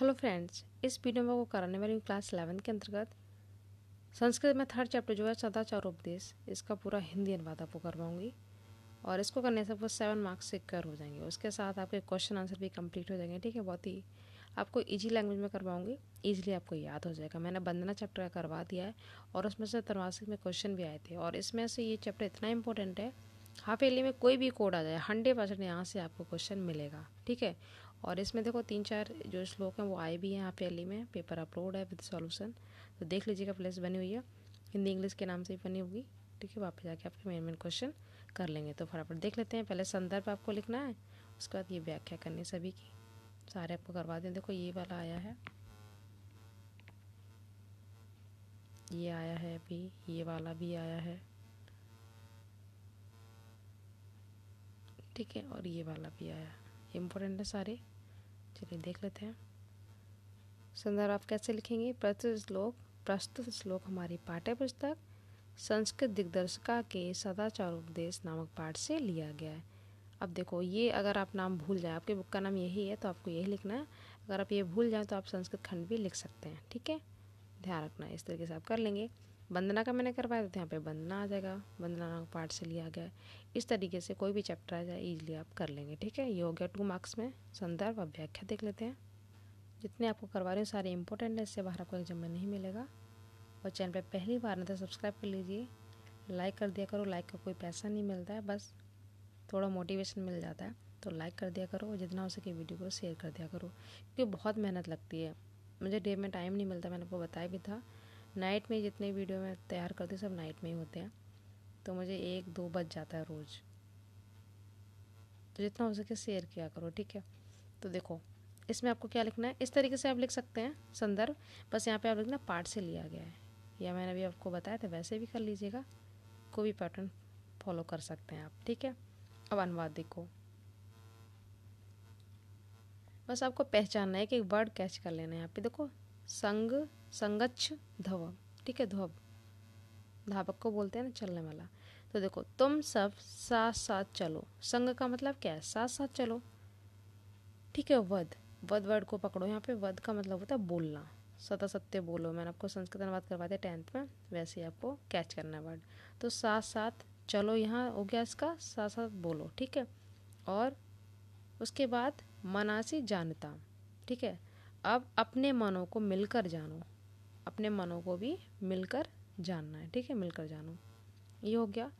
hello friends इस video में आपको कराने वाली हूँ क्लास इलेवन के अंतर्गत संस्कृत में थर्ड चैप्टर जो है सदाचार उपदेश इसका पूरा हिंदी अनुवाद आपको करवाऊंगी और इसको करने से आपको सेवन मार्क्स कर हो जाएंगे उसके साथ आपके क्वेश्चन आंसर भी कंप्लीट हो जाएंगे ठीक है बहुत ही आपको ईजी लैंग्वेज में करवाऊंगी ईजिली आपको याद हो जाएगा मैंने वंदना चैप्टर करवा दिया है और उसमें से तरवासी में क्वेश्चन भी आए थे और इसमें से ये चैप्टर इतना इंपॉर्टेंट है हाफ एली में कोई भी कोड आ जाए हंड्रेड परसेंट यहाँ से आपको क्वेश्चन मिलेगा ठीक है और इसमें देखो तीन चार जो श्लोक हैं वो आए भी हैं यहाँ पे अली e में पेपर अपलोड है विद सॉल्यूशन तो देख लीजिएगा प्लेस बनी हुई है हिंदी इंग्लिश के नाम से ही बनी होगी ठीक है वापस जाके आपके मेन मेन क्वेश्चन कर लेंगे तो फटाफट देख लेते हैं पहले संदर्भ आपको लिखना है उसके बाद ये व्याख्या करनी सभी की सारे आपको करवा दें देखो ये वाला आया है ये आया है अभी ये वाला भी आया है ठीक है और ये वाला भी आया इम्पोर्टेंट है सारे चलिए देख लेते हैं संदर्भ आप कैसे लिखेंगे प्रस्तुत श्लोक प्रस्तुत श्लोक हमारी पाठ्य पुस्तक संस्कृत दिग्दर्शिका के सदाचार उपदेश नामक पाठ से लिया गया है अब देखो ये अगर आप नाम भूल जाए आपके बुक का नाम यही है तो आपको यही लिखना है अगर आप ये भूल जाएँ तो आप संस्कृत खंड भी लिख सकते हैं ठीक है ध्यान रखना इस तरीके से आप कर लेंगे वंदना का मैंने करवाया था तो यहाँ पे बंदना आ जाएगा वंदना नाम पार्ट से लिया गया इस तरीके से कोई भी चैप्टर आ जाए ईजिली आप कर लेंगे ठीक है ये हो गया टू मार्क्स में संदर्भ और व्याख्या देख लेते हैं जितने आपको करवा रही हूँ सारे इंपॉर्टेंट है इससे बाहर आपको एग्जाम में नहीं मिलेगा और चैनल पर पहली बार नहीं तो सब्सक्राइब कर लीजिए लाइक कर दिया करो लाइक का कोई पैसा नहीं मिलता है बस थोड़ा मोटिवेशन मिल जाता है तो लाइक कर दिया करो जितना हो सके वीडियो को शेयर कर दिया करो क्योंकि बहुत मेहनत लगती है मुझे डे में टाइम नहीं मिलता मैंने आपको बताया भी था नाइट में जितने वीडियो मैं तैयार करती हूँ सब नाइट में ही होते हैं तो मुझे एक दो बज जाता है रोज़ तो जितना हो सके शेयर किया करो ठीक है तो देखो इसमें आपको क्या लिखना है इस तरीके से आप लिख सकते हैं संदर्भ बस यहाँ पे आप लिखना पार्ट से लिया गया है या मैंने अभी आपको बताया था वैसे भी कर लीजिएगा कोई भी पैटर्न फॉलो कर सकते हैं आप ठीक है अब अनुवाद देखो बस आपको पहचानना है कि वर्ड कैच कर लेना है यहाँ पे देखो संग संगच्छ धव ठीक है ध्वब धावक को बोलते हैं ना चलने वाला तो देखो तुम सब साथ साथ चलो संग का मतलब क्या है साथ साथ चलो ठीक है वध वध वर्ड को पकड़ो यहाँ पे वध का मतलब होता है बोलना सता सत्य बोलो मैंने आपको संस्कृत अनुवाद करवाते टेंथ में वैसे ही आपको कैच करना है वर्ड तो साथ साथ चलो यहाँ हो गया इसका साथ साथ बोलो ठीक है और उसके बाद मनासी जानता ठीक है अब अपने मनों को मिलकर जानो अपने मनों को भी मिलकर जानना है ठीक है मिलकर जानो ये हो गया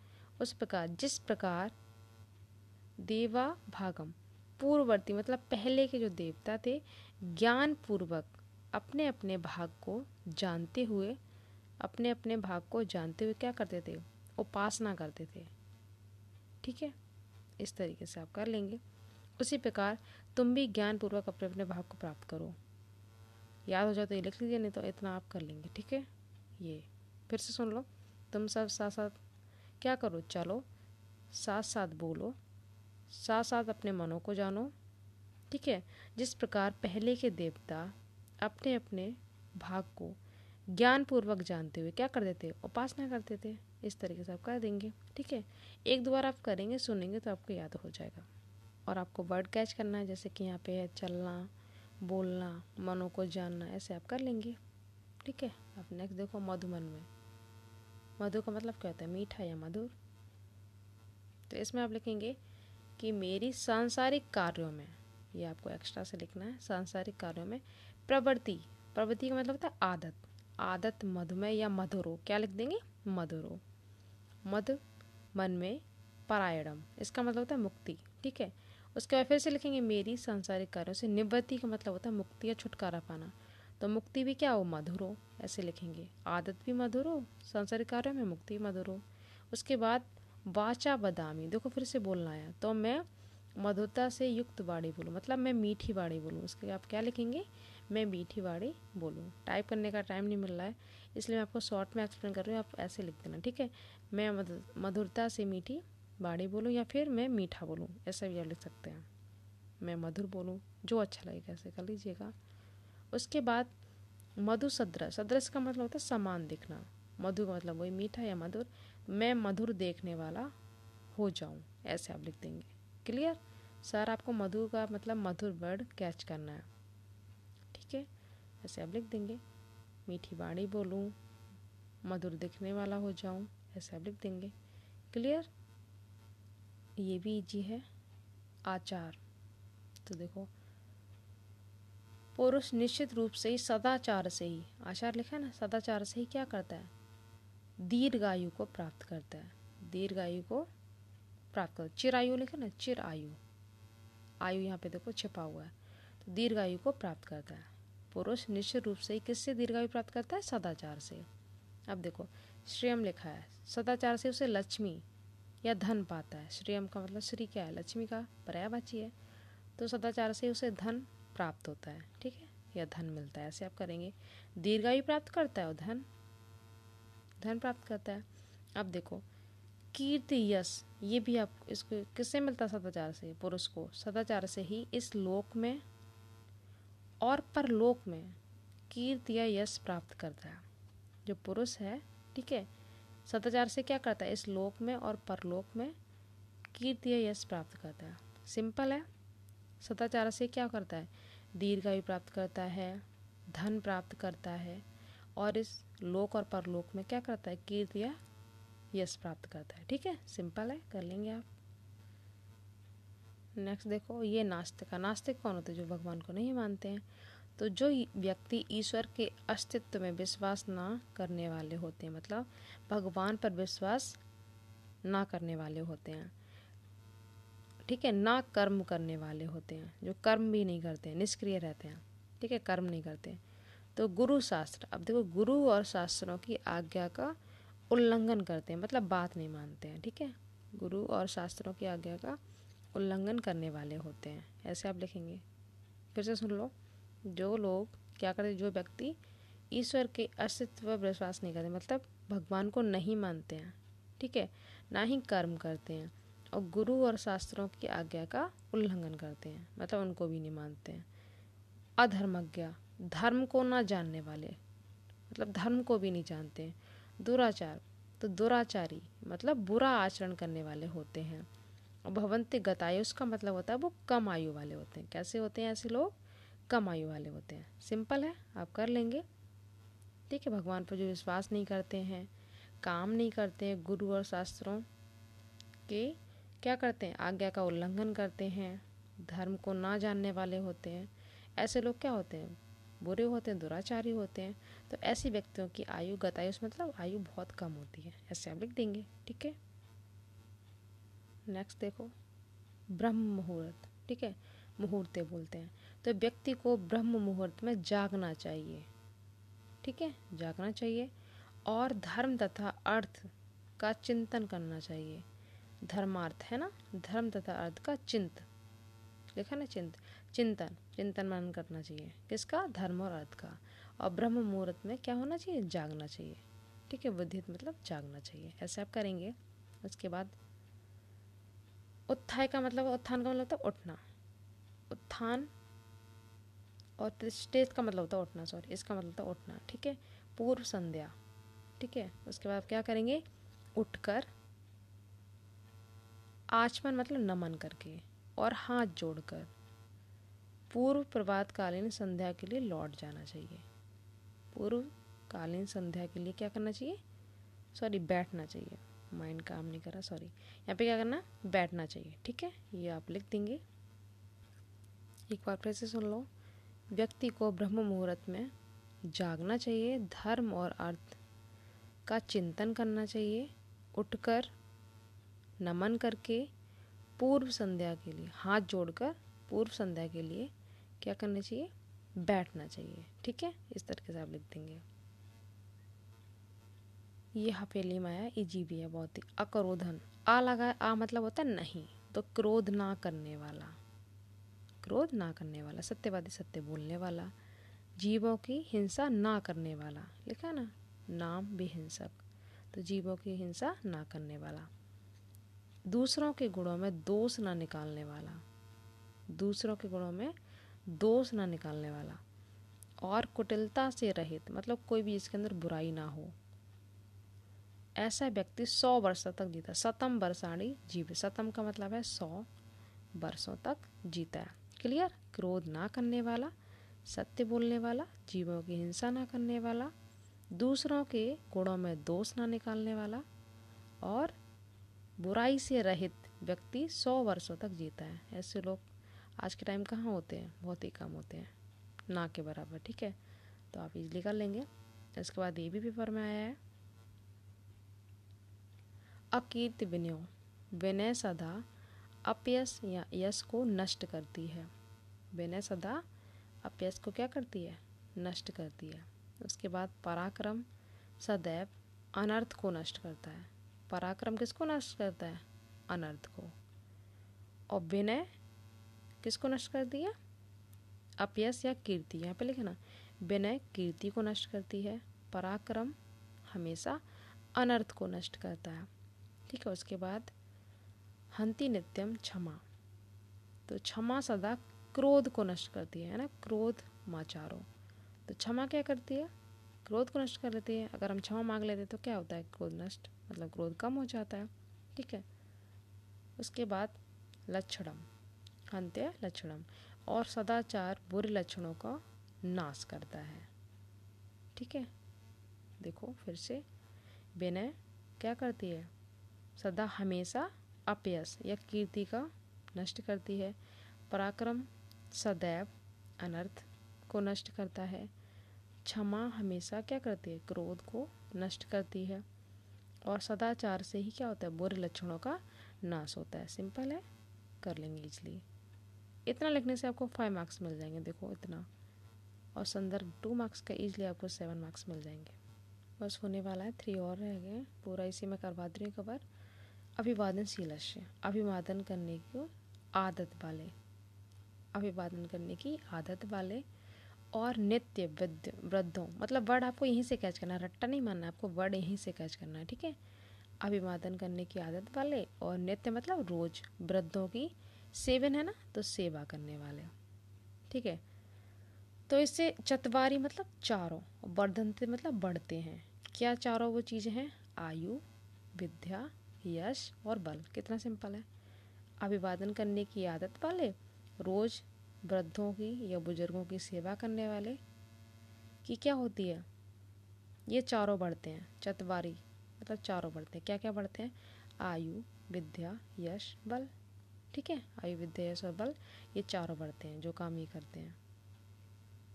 उस प्रकार जिस प्रकार देवा भागम पूर्ववर्ती मतलब पहले के जो देवता थे ज्ञान पूर्वक अपने अपने भाग को जानते हुए अपने अपने भाग को जानते हुए क्या करते थे उपासना करते थे ठीक है इस तरीके से आप कर लेंगे उसी प्रकार तुम भी ज्ञानपूर्वक अपने अपने भाग को प्राप्त करो याद हो जाए तो ये लिख लीजिए नहीं तो इतना आप कर लेंगे ठीक है ये फिर से सुन लो तुम सब साथ साथ क्या करो चलो साथ साथ बोलो साथ साथ अपने मनों को जानो ठीक है जिस प्रकार पहले के देवता अपने अपने भाग को ज्ञानपूर्वक जानते हुए क्या कर देते उपासना करते थे इस तरीके से आप कर देंगे ठीक है एक दो बार आप करेंगे सुनेंगे तो आपको याद हो जाएगा और आपको वर्ड कैच करना है जैसे कि यहाँ पे है चलना बोलना मनों को जानना ऐसे आप कर लेंगे ठीक है अब नेक्स्ट देखो मधुमन में मधु का मतलब क्या होता है मीठा या मधुर तो इसमें आप लिखेंगे कि मेरी सांसारिक कार्यों में ये आपको एक्स्ट्रा से लिखना है सांसारिक कार्यों में प्रवृत्ति प्रवृत्ति का मतलब होता है आदत आदत मधुमेह या मधुरो क्या लिख देंगे मधुरो मधु मन में परायणम इसका मतलब होता है मुक्ति ठीक है उसके बाद फिर से लिखेंगे मेरी सांसारिक कार्यों से निवृत्ति का मतलब होता है मुक्ति या छुटकारा पाना तो मुक्ति भी क्या हो मधुर हो ऐसे लिखेंगे आदत भी मधुर हो सांसारिक कार्यों में मुक्ति मधुर हो उसके बाद वाचा बदामी देखो फिर से बोलना आया तो मैं मधुरता से युक्त वाणी बोलूँ मतलब मैं मीठी वाणी बोलूँ उसके आप क्या लिखेंगे मैं मीठी वाणी बोलूँ टाइप करने का टाइम नहीं मिल रहा है इसलिए मैं आपको शॉर्ट में एक्सप्लेन कर रही हूँ आप ऐसे लिख देना ठीक है मैं मधुरता से मीठी बाड़ी बोलूँ या फिर मैं मीठा बोलूँ ऐसा भी आप लिख सकते हैं मैं मधुर बोलूँ जो अच्छा लगेगा ऐसे कर लीजिएगा उसके बाद मधु सद्रस सदरस का मतलब होता है समान दिखना मधु का मतलब वही मीठा या मधुर मैं मधुर देखने वाला हो जाऊँ ऐसे आप लिख देंगे क्लियर सर आपको मधु का मतलब मधुर वर्ड कैच करना है ठीक है ऐसे आप लिख देंगे मीठी बाणी बोलूँ मधुर दिखने वाला हो जाऊँ ऐसे आप लिख देंगे क्लियर ये भी इजी है आचार तो देखो पुरुष निश्चित रूप से ही सदाचार से ही आचार लिखा है ना सदाचार से ही क्या करता है दीर्घायु को प्राप्त करता है दीर्घायु को प्राप्त करता है चिरायु लिखे ना चिर आयु आयु यहाँ पे देखो छिपा हुआ है तो दीर्घायु को प्राप्त करता है पुरुष निश्चित रूप से ही किससे दीर्घायु प्राप्त करता है सदाचार से अब देखो श्रेयम लिखा है सदाचार से उसे लक्ष्मी या धन पाता है श्रीयम का मतलब श्री क्या है लक्ष्मी का पर्यावाची है तो सदाचार से उसे धन प्राप्त होता है ठीक है या धन मिलता है ऐसे आप करेंगे दीर्घायु प्राप्त करता है और धन धन प्राप्त करता है अब देखो कीर्ति यश ये भी आप इसको किससे मिलता है सदाचार से पुरुष को सदाचार से ही इस लोक में और परलोक में कीर्ति या यश प्राप्त करता है जो पुरुष है ठीक है सदाचार से क्या करता है इस लोक में और परलोक में कीर्ति या यश प्राप्त करता है सिंपल है सदाचार से क्या करता है दीर्घायु प्राप्त करता है धन प्राप्त करता है और इस लोक और परलोक में क्या करता है कीर्ति या यश प्राप्त करता है ठीक है सिंपल है कर लेंगे आप नेक्स्ट देखो ये नास्तिक का नास्तिक कौन होते हैं जो भगवान को नहीं मानते हैं तो जो व्यक्ति ईश्वर के अस्तित्व में विश्वास ना करने वाले होते हैं मतलब भगवान पर विश्वास ना करने वाले होते हैं ठीक है ना कर्म करने वाले होते हैं जो कर्म भी नहीं करते हैं निष्क्रिय रहते हैं ठीक है कर्म नहीं करते तो गुरु शास्त्र अब देखो गुरु और शास्त्रों की आज्ञा का उल्लंघन करते हैं मतलब बात नहीं मानते हैं ठीक है गुरु और शास्त्रों की आज्ञा का उल्लंघन करने वाले होते हैं ऐसे आप लिखेंगे फिर से सुन लो जो लोग क्या करते जो व्यक्ति ईश्वर के अस्तित्व पर विश्वास नहीं करते मतलब भगवान को नहीं मानते हैं ठीक है ना ही कर्म करते हैं और गुरु और शास्त्रों की आज्ञा का उल्लंघन करते हैं मतलब उनको भी नहीं मानते हैं अधर्मज्ञ धर्म को ना जानने वाले मतलब धर्म को भी नहीं जानते हैं दुराचार तो दुराचारी मतलब बुरा आचरण करने वाले होते हैं और भवंत गतायुष उसका मतलब होता है वो कम आयु वाले होते हैं कैसे होते हैं ऐसे लोग कम आयु वाले होते हैं सिंपल है आप कर लेंगे ठीक है भगवान पर जो विश्वास नहीं करते हैं काम नहीं करते हैं गुरु और शास्त्रों के क्या करते हैं आज्ञा का उल्लंघन करते हैं धर्म को ना जानने वाले होते हैं ऐसे लोग क्या होते हैं बुरे होते हैं दुराचारी होते हैं तो ऐसे व्यक्तियों की आयु आयु मतलब आयु बहुत कम होती है ऐसे आप लिख देंगे ठीक है नेक्स्ट देखो ब्रह्म मुहूर्त ठीक है मुहूर्ते बोलते हैं तो व्यक्ति को ब्रह्म मुहूर्त में जागना चाहिए ठीक है जागना चाहिए और धर्म तथा अर्थ का चिंतन करना चाहिए धर्मार्थ है ना धर्म तथा अर्थ का चिंत लिखा ना चिंत चिंतन चिंतन मनन करना चाहिए किसका धर्म और अर्थ का और ब्रह्म मुहूर्त में क्या होना चाहिए जागना चाहिए ठीक है बुद्धि मतलब जागना चाहिए ऐसे आप करेंगे उसके बाद उत्थाय का मतलब उत्थान का मतलब उठना उत्थान और तो स्टेज का मतलब होता है उठना सॉरी इसका मतलब होता है उठना ठीक है पूर्व संध्या ठीक है उसके बाद क्या करेंगे उठकर आचमन मतलब नमन करके और हाथ जोड़कर पूर्व प्रभातकालीन संध्या के लिए लौट जाना चाहिए पूर्वकालीन संध्या के लिए क्या करना चाहिए सॉरी बैठना चाहिए माइंड काम नहीं करा सॉरी यहाँ पे क्या करना बैठना चाहिए ठीक है ये आप लिख देंगे एक बार फिर से सुन लो व्यक्ति को ब्रह्म मुहूर्त में जागना चाहिए धर्म और अर्थ का चिंतन करना चाहिए उठकर नमन करके पूर्व संध्या के लिए हाथ जोड़कर पूर्व संध्या के लिए क्या करना चाहिए बैठना चाहिए ठीक है इस तरीके से आप लिख देंगे ये हफेली माया भी है बहुत ही अक्रोधन आ लगा आ मतलब होता है नहीं तो क्रोध ना करने वाला क्रोध ना करने वाला सत्यवादी सत्य बोलने वाला जीवों की हिंसा ना करने वाला लिखा ना नाम भी हिंसक तो जीवों की हिंसा ना करने वाला दूसरों के गुणों में दोष ना निकालने वाला दूसरों के गुणों में दोष ना निकालने वाला और कुटिलता से रहित मतलब कोई भी इसके अंदर बुराई ना हो ऐसा व्यक्ति सौ वर्षों तक जीता सतम वर्षाणी जीव सतम का मतलब है सौ वर्षों तक जीता है क्लियर क्रोध ना करने वाला सत्य बोलने वाला जीवों की हिंसा ना करने वाला दूसरों के गुणों में दोष ना निकालने वाला और बुराई से रहित व्यक्ति सौ वर्षों तक जीता है ऐसे लोग आज के टाइम कहाँ होते हैं बहुत ही कम होते हैं ना के बराबर ठीक है तो आप इजली कर लेंगे इसके बाद ये भी पेपर में आया है अकीर्ति विनय विनय सदा अपयस या यश को नष्ट करती है विनय सदा अपयस को क्या करती है नष्ट करती है उसके बाद पराक्रम सदैव अनर्थ को नष्ट करता है पराक्रम किसको नष्ट करता है अनर्थ को और विनय किसको नष्ट करती है अपयस या कीर्ति यहाँ पे लिखना विनय कीर्ति को नष्ट करती है पराक्रम हमेशा अनर्थ को नष्ट करता है ठीक है उसके बाद हंति नित्यम क्षमा तो क्षमा सदा क्रोध को नष्ट करती है ना क्रोध माचारो तो क्षमा क्या करती है क्रोध को नष्ट कर लेती है अगर हम क्षमा मांग लेते हैं तो क्या होता है क्रोध नष्ट मतलब क्रोध कम हो जाता है ठीक है उसके बाद लक्षणम अंत्य लक्षणम और सदाचार बुरे लक्षणों का नाश करता है ठीक है देखो फिर से विनय क्या करती है सदा हमेशा अपयस या कीर्ति का नष्ट करती है पराक्रम सदैव अनर्थ को नष्ट करता है क्षमा हमेशा क्या करती है क्रोध को नष्ट करती है और सदाचार से ही क्या होता है बुरे लक्षणों का नाश होता है सिंपल है कर लेंगे इजली इतना लिखने से आपको फाइव मार्क्स मिल जाएंगे देखो इतना और संदर्भ टू मार्क्स का ईजिली आपको सेवन मार्क्स मिल जाएंगे बस होने वाला है थ्री और रह गए पूरा इसी में करवा दे रही हूँ कवर अभिवादनशीलस्य अभिवादन करने की आदत वाले अभिवादन करने की आदत वाले और नित्य वृद्ध वृद्धों मतलब वर्ड आपको यहीं से कैच करना है रट्टा नहीं मानना आपको वर्ड यहीं से कैच करना है ठीक है अभिवादन करने की आदत वाले और नित्य मतलब रोज वृद्धों की सेवन है ना तो सेवा करने वाले ठीक है तो इससे चतवारी मतलब चारों वर्धनते मतलब बढ़ते हैं क्या चारों वो चीज़ें हैं आयु विद्या यश और बल कितना सिंपल है अभिवादन करने की आदत वाले रोज़ वृद्धों की या बुजुर्गों की सेवा करने वाले की क्या होती है ये चारों बढ़ते हैं चतवारी मतलब चारों बढ़ते हैं क्या क्या बढ़ते हैं आयु विद्या यश बल ठीक है आयु विद्या यश और बल ये चारों बढ़ते हैं जो काम ये करते हैं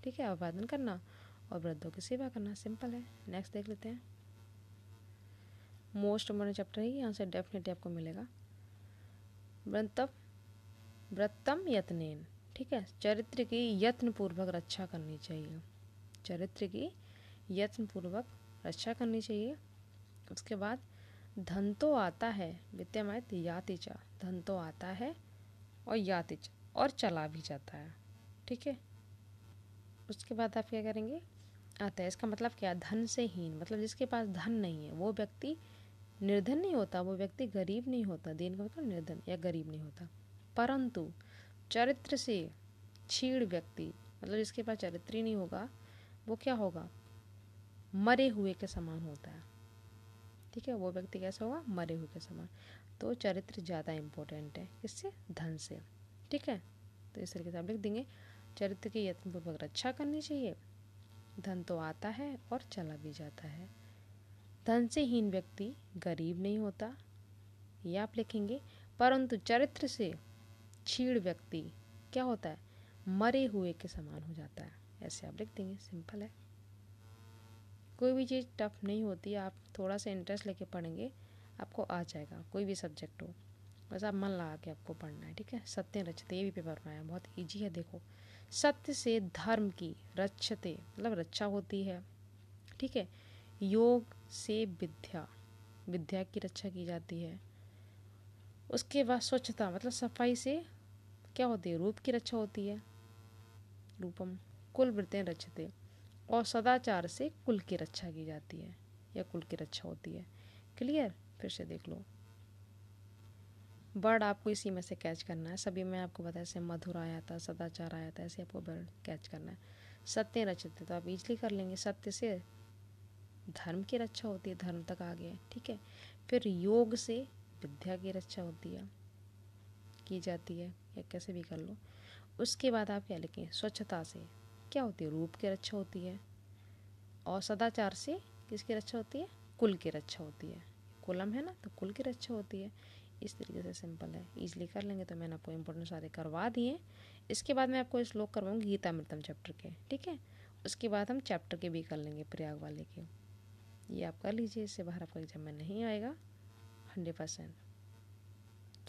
ठीक है अभिवादन करना और वृद्धों की सेवा करना सिंपल है नेक्स्ट देख लेते हैं मोस्ट इम्पोर्टेंट चैप्टर है यहाँ से डेफिनेटली आपको मिलेगा व्रतम व्रतम यत्नेन ठीक है चरित्र की यत्न पूर्वक रक्षा करनी चाहिए चरित्र की यत्न पूर्वक रक्षा करनी चाहिए उसके बाद धन तो आता है वित्तीय यातिचा धन तो आता है और यातिच और चला भी जाता है ठीक है उसके बाद आप क्या करेंगे आता है इसका मतलब क्या धन से हीन मतलब जिसके पास धन नहीं है वो व्यक्ति निर्धन नहीं होता वो व्यक्ति गरीब नहीं होता दीन का मतलब निर्धन या गरीब नहीं होता परंतु चरित्र से छीड़ व्यक्ति मतलब जिसके पास चरित्र ही नहीं होगा वो क्या होगा मरे हुए के समान होता है ठीक है वो व्यक्ति कैसा होगा मरे हुए के समान तो चरित्र ज़्यादा इम्पोर्टेंट है किससे धन से ठीक है तो इस तरीके से आप लिख देंगे चरित्र की यत्नपूर्वक रक्षा करनी चाहिए धन तो आता है और चला भी जाता है धन से हीन व्यक्ति गरीब नहीं होता ये आप लिखेंगे परंतु चरित्र से छीड़ व्यक्ति क्या होता है मरे हुए के समान हो जाता है ऐसे आप लिख देंगे सिंपल है कोई भी चीज़ टफ नहीं होती आप थोड़ा सा इंटरेस्ट लेके पढ़ेंगे आपको आ जाएगा कोई भी सब्जेक्ट हो बस आप मन लगा के आपको पढ़ना है ठीक है सत्य रचते ये भी पेपर में आया बहुत ईजी है देखो सत्य से धर्म की रक्षते मतलब रक्षा होती है ठीक है योग से विद्या विद्या की रक्षा की जाती है उसके बाद स्वच्छता मतलब सफाई से क्या होती है रूप की रक्षा होती है रूपम कुल वृत्ते रक्षते और सदाचार से कुल की रक्षा की जाती है या कुल की रक्षा होती है क्लियर फिर से देख लो वर्ड आपको इसी में से कैच करना है सभी में आपको बताया ऐसे मधुर आया था सदाचार आया था ऐसे आपको वर्ड कैच करना है सत्य रचते तो आप इजली कर लेंगे सत्य से धर्म की रक्षा होती है धर्म तक आ गया ठीक है फिर योग से विद्या की रक्षा होती है की जाती है या कैसे भी कर लो उसके बाद आप क्या लिखें स्वच्छता से क्या होती है रूप की रक्षा होती है और सदाचार से किसकी रक्षा होती है कुल की रक्षा होती है कुलम है ना तो कुल की रक्षा होती है इस तरीके से सिंपल है इजली कर लेंगे तो मैंने आपको इम्पोर्टेंट सारे करवा दिए इसके बाद मैं आपको श्लोक करवाऊँगी गीता मृतम चैप्टर के ठीक है उसके बाद हम चैप्टर के भी कर लेंगे प्रयाग वाले के ये आप कर लीजिए इससे बाहर आपका एग्ज़ाम में नहीं आएगा हंड्रेड परसेंट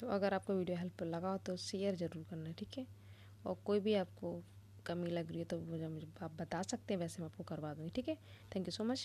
तो अगर आपको वीडियो हेल्पफुल लगा हो तो शेयर ज़रूर करना ठीक है और कोई भी आपको कमी लग रही है तो मुझे आप बता सकते हैं वैसे मैं आपको करवा दूँगी ठीक है थैंक यू सो मच